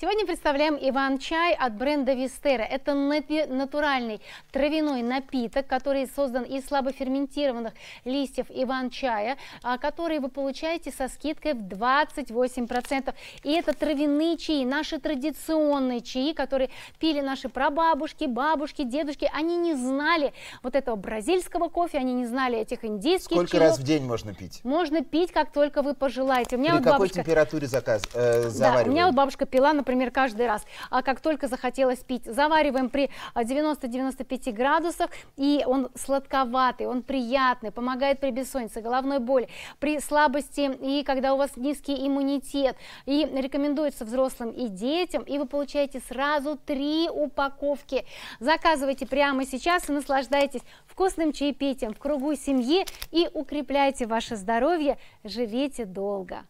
Сегодня представляем Иван-чай от бренда Вистера. Это натуральный травяной напиток, который создан из слабоферментированных листьев Иван-чая, а, который вы получаете со скидкой в 28%. И это травяные чаи, наши традиционные чаи, которые пили наши прабабушки, бабушки, дедушки. Они не знали вот этого бразильского кофе, они не знали этих индийских Сколько чаев. раз в день можно пить? Можно пить, как только вы пожелаете. У меня При вот какой бабушка... температуре заказ, э, Да, у меня вот бабушка пила, на например, каждый раз, а как только захотелось пить. Завариваем при 90-95 а, градусах, и он сладковатый, он приятный, помогает при бессоннице, головной боли, при слабости и когда у вас низкий иммунитет. И рекомендуется взрослым и детям, и вы получаете сразу три упаковки. Заказывайте прямо сейчас и наслаждайтесь вкусным чаепитием в кругу семьи и укрепляйте ваше здоровье, живите долго.